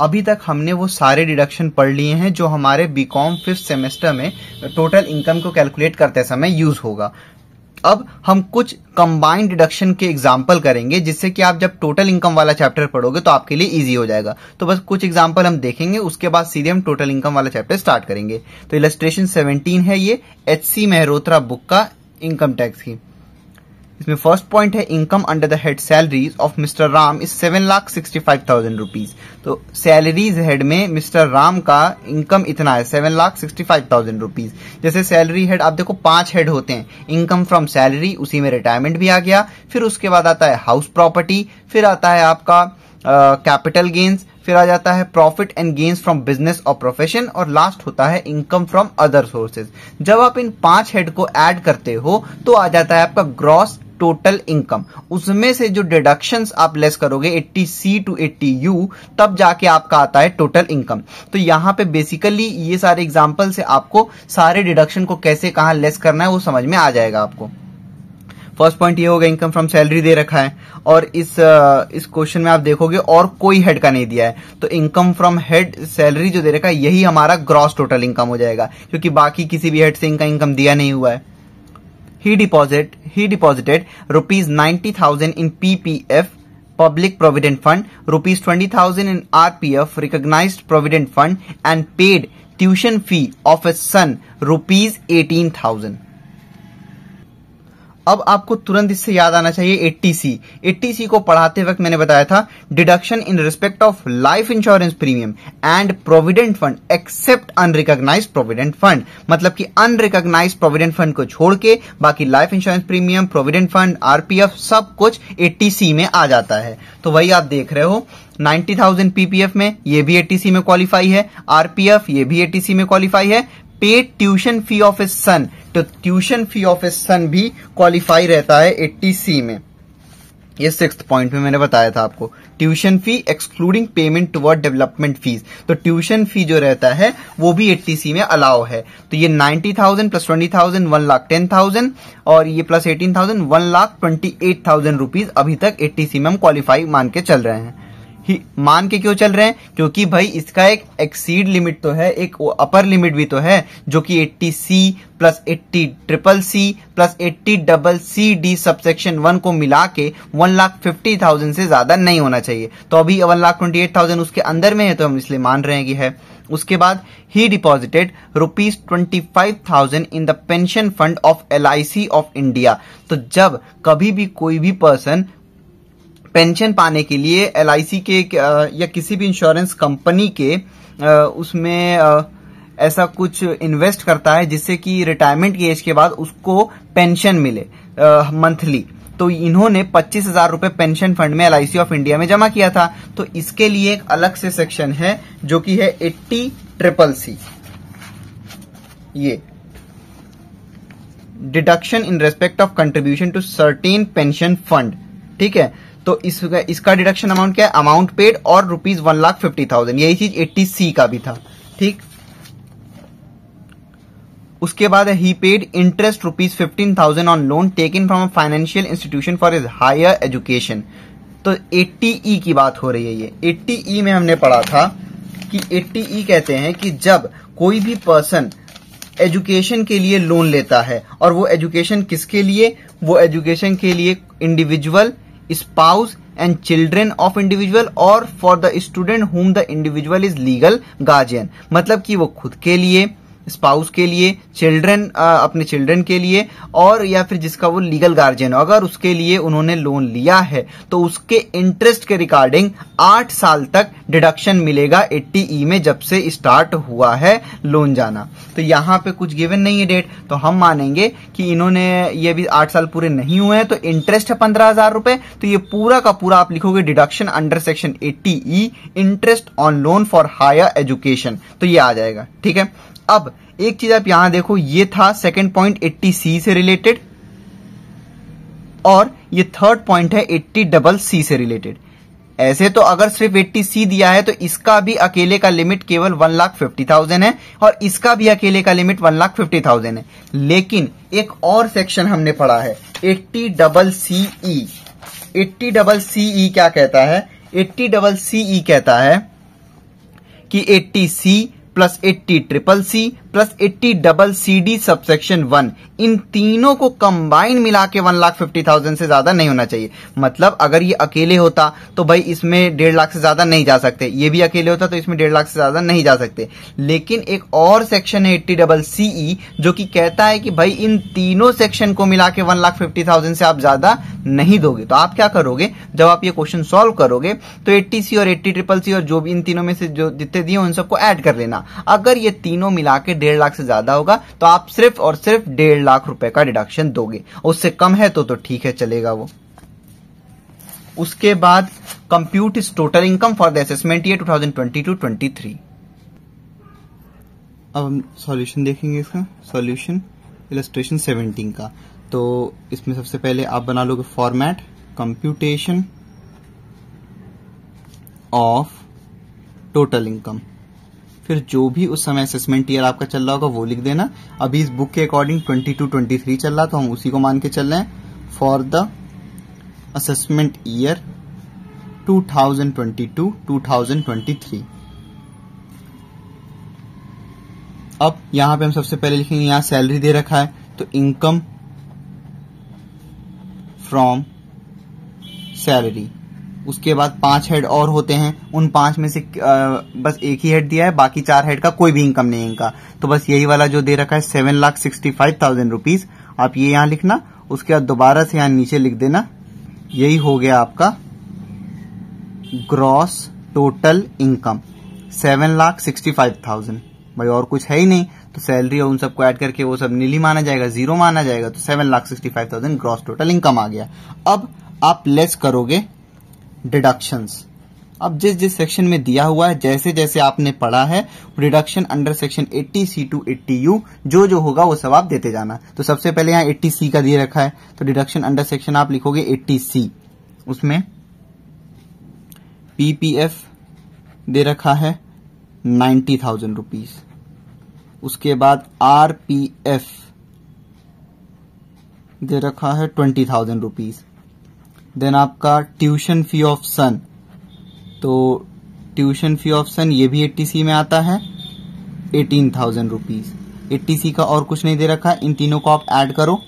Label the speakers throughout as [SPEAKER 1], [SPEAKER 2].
[SPEAKER 1] अभी तक हमने वो सारे डिडक्शन पढ़ लिए हैं जो हमारे बी कॉम फिफ्थ सेमेस्टर में टोटल इनकम को कैलकुलेट करते समय यूज होगा अब हम कुछ कंबाइंड डिडक्शन के एग्जाम्पल करेंगे जिससे कि आप जब टोटल इनकम वाला चैप्टर पढ़ोगे तो आपके लिए इजी हो जाएगा तो बस कुछ एग्जाम्पल हम देखेंगे उसके बाद सीधे हम टोटल इनकम वाला चैप्टर स्टार्ट करेंगे तो इलेस्ट्रेशन 17 है ये एच सी मेहरोत्रा बुक का इनकम टैक्स की इसमें फर्स्ट पॉइंट है income under the head salaries of mister Ram is seven lakh sixty five thousand rupees तो सैलरीज हेड में मिस्टर राम का इनकम इतना है seven lakh sixty five thousand rupees जैसे सैलरी हेड आप देखो पांच हेड होते हैं इनकम फ्रॉम सैलरी उसी में रिटायरमेंट भी आ गया फिर उसके बाद आता है हाउस प्रॉपर्टी फिर आता है आपका कैपिटल गेन्स फिर आ जाता है profit and gains from business और प्रोफेशन और लास्ट होता है इनकम फ्रॉम अदर सोर्सेज जब आप इन पांच हेड को ऐड करते हो तो आ जाता है आपका ग्रॉस टोटल इनकम उसमें से जो डिडक्शन आप लेस करोगे 80 सी टू 80 यू तब जाके आपका आता है टोटल इनकम तो यहाँ पे बेसिकली ये सारे एग्जाम्पल से आपको सारे डिडक्शन को कैसे कहा लेस करना है वो समझ में आ जाएगा आपको फर्स्ट पॉइंट ये होगा इनकम फ्रॉम सैलरी दे रखा है और इस इस क्वेश्चन में आप देखोगे और कोई हेड का नहीं दिया है तो इनकम फ्रॉम हेड सैलरी जो दे रखा है यही हमारा ग्रॉस टोटल इनकम हो जाएगा क्योंकि बाकी किसी भी हेड से इनका इनकम दिया नहीं हुआ है he deposit he deposited rupees 90000 in PPF public provident fund rupees 20000 in RPF recognized provident fund and paid tuition fee of his son rupees 18000 अब आपको तुरंत इससे याद आना चाहिए एटीसी एटीसी को पढ़ाते वक्त मैंने बताया था deduction in respect of life insurance premium and provident fund except unrecognised provident fund मतलब कि अनरिकग्नाइज प्रोविडेंट फंड को छोड़ के बाकी life insurance premium provident fund RPF सब कुछ एटीसी में आ जाता है तो वही आप देख रहे हो 90,000 पीपीएफ में ये भी एटीसी में क्वालिफाई है आरपीएफ ये भी एटीसी में क्वालिफाई है paid tuition fee of a son तो ट्यूशन फी ऑफ ए सन भी क्वालिफाई रहता है एट्टी सी में ये सिक्स पॉइंट में मैंने बताया था आपको tuition fee excluding payment toward development fees तो ट्यूशन फी जो रहता है वो भी सी में अलाउ है तो ये ninety thousand plus twenty thousand one lakh ten thousand और ये plus eighteen thousand one lakh twenty eight thousand rupees अभी तक सी में हम क्वालिफाई मान के चल रहे हैं ही मान के क्यों चल रहे हैं क्योंकि भाई इसका एक एक्सीड लिमिट तो है एक अपर लिमिट भी तो है जो कि 80 C plus eighty triple C plus eighty double C D subsection one को मिला के वन लाख फिफ्टी थाउजेंड से ज्यादा नहीं होना चाहिए तो अभी one lakh twenty eight thousand उसके अंदर में है तो हम इसलिए मान रहे हैं कि है उसके बाद ही deposited rupees twenty five thousand in the pension fund of L of India तो जब कभी भी कोई भी पर्सन पेंशन पाने के लिए एल के या किसी भी इंश्योरेंस कंपनी के उसमें ऐसा कुछ इन्वेस्ट करता है जिससे कि रिटायरमेंट की एज के बाद उसको पेंशन मिले मंथली तो इन्होंने पच्चीस हजार रूपये पेंशन फंड में एल ऑफ इंडिया में जमा किया था तो इसके लिए एक अलग से सेक्शन है जो कि है एट्टी ट्रिपल सी ये deduction in respect of contribution to certain pension fund ठीक है तो इस, इसका डिडक्शन अमाउंट क्या है अमाउंट पेड और rupees one lakh fifty thousand यही चीज एट्टी सी का भी था ठीक उसके बाद ही paid interest rupees fifteen thousand on loan in from a financial institution for his higher education तो एट्टी ई e की बात हो रही है ये एट्टी ई e में हमने पढ़ा था कि एट्टी ई e कहते हैं कि जब कोई भी पर्सन एजुकेशन के लिए लोन लेता है और वो एजुकेशन किसके लिए वो एजुकेशन के लिए individual spouse and children of individual और for the student whom the individual is legal guardian मतलब कि वो खुद के लिए स्पाउस के लिए चिल्ड्रन अपने चिल्ड्रन के लिए और या फिर जिसका वो लीगल गार्जियन हो अगर उसके लिए उन्होंने लोन लिया है तो उसके इंटरेस्ट के रिकॉर्डिंग आठ साल तक डिडक्शन मिलेगा एट्टी ई e में जब से स्टार्ट हुआ है लोन जाना तो यहाँ पे कुछ गिवन नहीं है डेट तो हम मानेंगे कि इन्होंने ये भी आठ साल पूरे नहीं हुए हैं तो इंटरेस्ट है पंद्रह हजार रुपए तो ये पूरा का पूरा आप लिखोगे deduction under section eighty E interest on loan for higher education तो ये आ जाएगा ठीक है अब एक चीज आप यहां देखो ये था सेकेंड पॉइंट एट्टी सी से रिलेटेड और ये थर्ड पॉइंट है एट्टी डबल सी से रिलेटेड ऐसे तो अगर सिर्फ एट्टी सी दिया है तो इसका भी अकेले का लिमिट केवल वन लाख फिफ्टी थाउजेंड है और इसका भी अकेले का limit one lakh fifty thousand है लेकिन एक और सेक्शन हमने पढ़ा है eighty double CE eighty double CE क्या कहता है एट्टी डबल सीई कहता है कि eighty C plus eighty triple C plus eighty double C D subsection one इन तीनों को कंबाइन मिला के वन लाख फिफ्टी थाउजेंड से ज्यादा नहीं होना चाहिए मतलब अगर ये अकेले होता तो भाई इसमें डेढ़ लाख से ज्यादा नहीं जा सकते ये भी अकेले होता तो इसमें डेढ़ लाख से ज्यादा नहीं जा सकते लेकिन एक और सेक्शन है एट्टी डबल सीई जो कि कहता है कि भाई इन तीनों सेक्शन को मिला के वन लाख फिफ्टी थाउजेंड से आप ज्यादा नहीं दोगे तो आप क्या करोगे जब आप ये क्वेश्चन सोल्व करोगे तो एट्टी सी और एट्टी ट्रिपल सी और जो भी इन तीनों में से जो जितने दिए उन सबको एड कर लेना अगर ये तीनों मिला के डेढ़ लाख से ज्यादा होगा तो आप सिर्फ और सिर्फ डेढ़ लाख रुपए का डिडक्शन दोगे उससे कम है तो तो ठीक है चलेगा वो उसके बाद compute his total income for the assessment year 2022-23 अब हम सॉल्यूशन देखेंगे इसका सॉल्यूशन इलेट्रेशन 17 का तो इसमें सबसे पहले आप बना लोगे format computation of total income फिर जो भी उस समय असेसमेंट ईयर आपका चल रहा होगा वो लिख देना अभी इस बुक के according twenty two twenty three चल रहा तो हम उसी को मान के चल रहे हैं फॉर द असेसमेंट ईयर 2022-2023 अब यहां पे हम सबसे पहले लिखेंगे यहां सैलरी दे रखा है तो इनकम फ्रॉम सैलरी उसके बाद पांच हेड और होते हैं उन पांच में से बस एक ही हेड दिया है बाकी चार हेड का कोई भी इनकम नहीं इनका तो बस यही वाला जो दे रखा है seven lakh sixty five thousand rupees आप ये यहाँ लिखना उसके बाद दोबारा से यहाँ नीचे लिख देना यही हो गया आपका gross total income seven lakh sixty five thousand भाई और कुछ है ही नहीं तो सैलरी और उन सबको ऐड करके वो सब नीली माना जाएगा जीरो माना जाएगा तो seven lakh sixty five thousand gross total income आ गया अब आप लेस करोगे डिडक्शंस अब जिस जिस सेक्शन में दिया हुआ है जैसे जैसे आपने पढ़ा है reduction under section 80 C to eighty U जो जो होगा वो सब आप देते जाना तो सबसे पहले यहाँ 80 सी का तो दे रखा है तो डिडक्शन अंडर सेक्शन आप लिखोगे 80 सी उसमें पीपीएफ दे रखा है नाइन्टी थाउजेंड रुपीज उसके बाद आरपीएफ दे रखा है ट्वेंटी थाउजेंड रुपीज देन आपका ट्यूशन फी ऑफ सन तो ट्यूशन फी ऑफ सन ये भी एटीसी सी में आता है एटीन थाउजेंड रुपीज एटीसी का और कुछ नहीं दे रखा इन तीनों को आप ऐड करो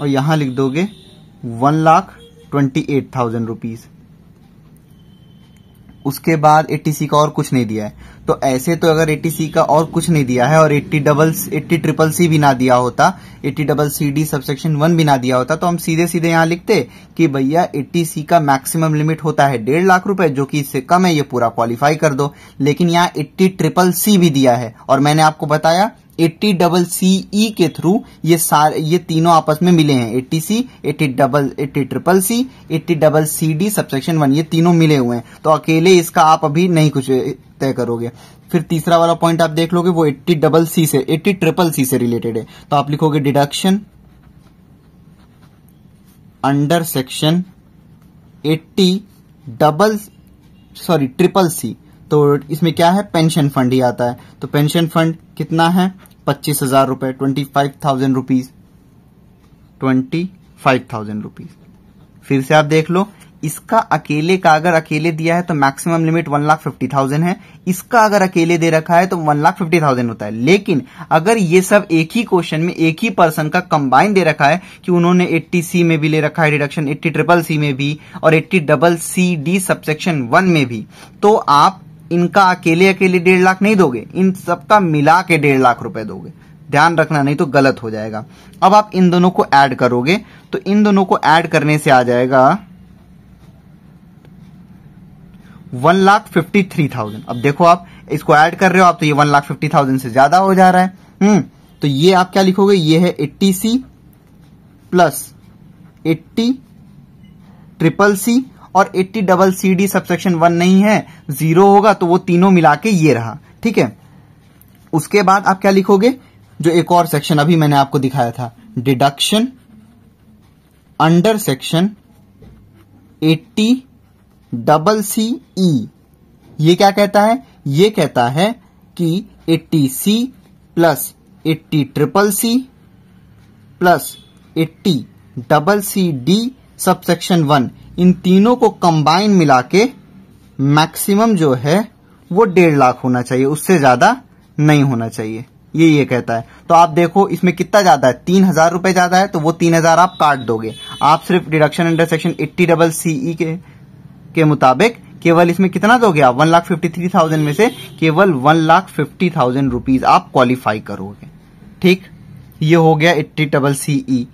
[SPEAKER 1] और यहां लिख दोगे one lakh twenty eight thousand rupees उसके बाद एटीसी का और कुछ नहीं दिया है तो ऐसे तो अगर एटीसी का और कुछ नहीं दिया है और eighty double eighty triple C भी ना दिया होता eighty double C D subsection one भी ना दिया होता तो हम सीधे सीधे यहाँ लिखते कि भैया एटीसी का मैक्सिमम लिमिट होता है डेढ़ लाख रुपए जो कि इससे कम है ये पूरा क्वालिफाई कर दो लेकिन यहाँ एट्टी ट्रिपल सी भी दिया है और मैंने आपको बताया एट्टी डबल सी ई के थ्रू ये सारे ये तीनों आपस में मिले हैं eighty C eighty double eighty triple C eighty double C D subsection one ये तीनों मिले हुए हैं तो अकेले इसका आप अभी नहीं कुछ तय करोगे फिर तीसरा वाला पॉइंट आप देख लोगे वो एट्टी डबल सी से एट्टी ट्रिपल सी से रिलेटेड है तो आप लिखोगे deduction under section eighty double sorry triple C तो इसमें क्या है पेंशन फंड ही आता है तो पेंशन फंड कितना है पच्चीस हजार रुपए twenty five thousand rupees twenty five thousand rupees फिर से आप देख लो इसका अकेले का अगर अकेले दिया है तो maximum limit one lakh fifty thousand है इसका अगर अकेले दे रखा है तो वन लाख फिफ्टी थाउजेंड होता है लेकिन अगर ये सब एक ही क्वेश्चन में एक ही पर्सन का कंबाइन दे रखा है कि उन्होंने एट्टी सी में भी ले रखा है डिडक्शन एट्टी ट्रिपल सी में भी और eighty double C D subsection one में भी तो आप इनका अकेले अकेले डेढ़ लाख नहीं दोगे इन सबका मिला के डेढ़ लाख रुपए दोगे ध्यान रखना नहीं तो गलत हो जाएगा अब आप इन दोनों को ऐड करोगे तो इन दोनों को ऐड करने से आ जाएगा one lakh fifty three thousand अब देखो आप इसको ऐड कर रहे हो आप तो ये वन लाख फिफ्टी थाउजेंड से ज्यादा हो जा रहा है हम्म तो ये आप क्या लिखोगे ये है eighty C plus eighty triple C और eighty double C D subsection one नहीं है जीरो होगा तो वो तीनों मिला के ये रहा ठीक है उसके बाद आप क्या लिखोगे जो एक और सेक्शन अभी मैंने आपको दिखाया था deduction under section eighty double C E ये क्या कहता है ये कहता है कि eighty C plus eighty triple C plus eighty double C D subsection one इन तीनों को कंबाइन मिला के मैक्सिमम जो है वो डेढ़ लाख होना चाहिए उससे ज्यादा नहीं होना चाहिए ये ये कहता है तो आप देखो इसमें कितना ज्यादा है तीन हजार रुपए ज्यादा है तो वो तीन हजार आप काट दोगे आप सिर्फ deduction under section eighty double CE के के मुताबिक केवल इसमें कितना दोगे आप one lakh fifty three thousand में से केवल one lakh fifty thousand rupees आप क्वालिफाई करोगे ठीक ये हो गया एट्टी डबल सीई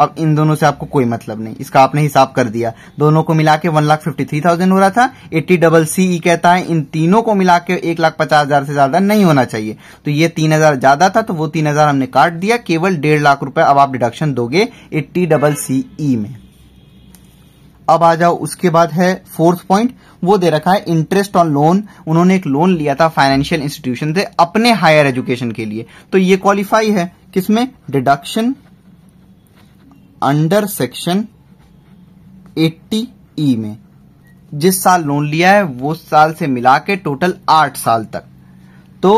[SPEAKER 1] अब इन दोनों से आपको कोई मतलब नहीं इसका आपने हिसाब कर दिया दोनों को मिला के one lakh fifty three thousand हो रहा था एट्टी डबल सी ई कहता है इन तीनों को मिला के एक लाख पचास हजार से ज्यादा नहीं होना चाहिए तो ये तीन हजार ज्यादा था तो वो तीन हजार हमने काट दिया केवल डेढ़ लाख रुपए अब आप डिडक्शन दोगे एट्टी डबल सी ई में अब आ जाओ उसके बाद है फोर्थ पॉइंट वो दे रखा है इंटरेस्ट ऑन लोन उन्होंने एक लोन लिया था फाइनेंशियल इंस्टीट्यूशन से अपने हायर एजुकेशन के लिए तो ये क्वालिफाई है किसमें डिडक्शन अंडर सेक्शन 80 ई में जिस साल लोन लिया है वो साल से मिला के टोटल आठ साल तक तो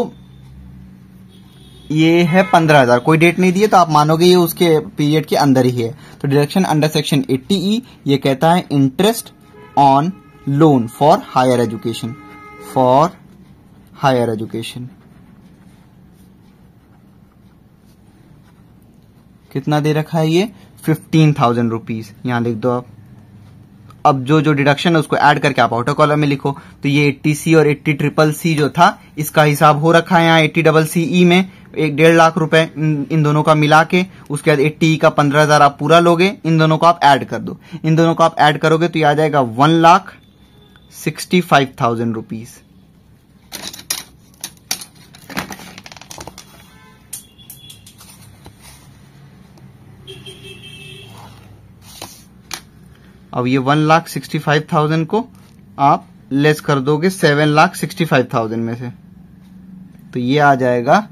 [SPEAKER 1] ये है पंद्रह हजार कोई डेट नहीं दी है तो आप मानोगे ये उसके पीरियड के अंदर ही है तो डिडक्शन अंडर सेक्शन 80 ई ये कहता है interest on loan for higher education for higher education कितना दे रखा है ये फिफ्टीन थाउजेंड रुपीज यहां लिख दो आप अब जो जो डिडक्शन है उसको ऐड करके आप आउटर कॉलम में लिखो तो ये एट्टी सी और एट्टी ट्रिपल सी जो था इसका हिसाब हो रखा है यहाँ एट्टी डबल सी ई में एक डेढ़ लाख रुपए इन दोनों का मिला के उसके बाद एट्टी ई e का पंद्रह हजार आप पूरा लोगे इन दोनों को आप ऐड कर दो इन दोनों को आप ऐड करोगे तो ये आ जाएगा one lakh sixty five thousand rupees अब ये one lakh sixty five thousand को आप लेस कर दोगे seven lakh sixty five thousand में से तो ये आ जाएगा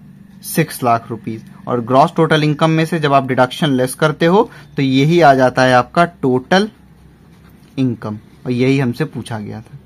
[SPEAKER 1] सिक्स लाख रुपीज और ग्रॉस टोटल इनकम में से जब आप डिडक्शन लेस करते हो तो यही आ जाता है आपका टोटल इनकम और यही हमसे पूछा गया था